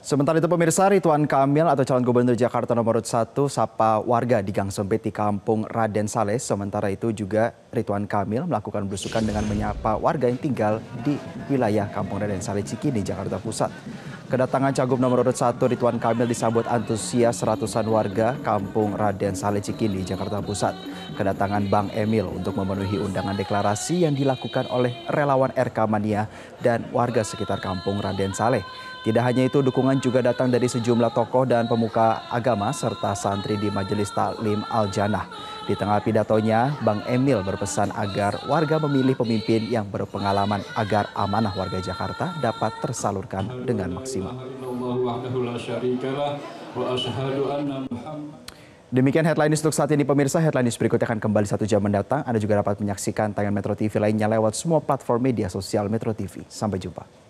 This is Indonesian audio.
Sementara itu pemirsa Rituan Kamil atau calon gubernur Jakarta nomor 1 sapa warga di gang sempit di kampung Raden Saleh. Sementara itu juga Rituan Kamil melakukan berusukan dengan menyapa warga yang tinggal di wilayah kampung Raden Saleh Cikini, Jakarta Pusat. Kedatangan Cagup nomor urut 1 Rituan Kamil disambut antusias ratusan warga kampung Raden Saleh Cikini, Jakarta Pusat. Kedatangan Bang Emil untuk memenuhi undangan deklarasi yang dilakukan oleh relawan RK Mania dan warga sekitar kampung Raden Saleh. Tidak hanya itu, dukungan juga datang dari sejumlah tokoh dan pemuka agama serta santri di Majelis Taklim Al-Janah. Di tengah pidatonya, Bang Emil berpesan agar warga memilih pemimpin yang berpengalaman agar amanah warga Jakarta dapat tersalurkan dengan maksimal. Demikian headline news untuk saat ini pemirsa. Headline news berikutnya akan kembali satu jam mendatang. Anda juga dapat menyaksikan tayangan Metro TV lainnya lewat semua platform media sosial Metro TV. Sampai jumpa.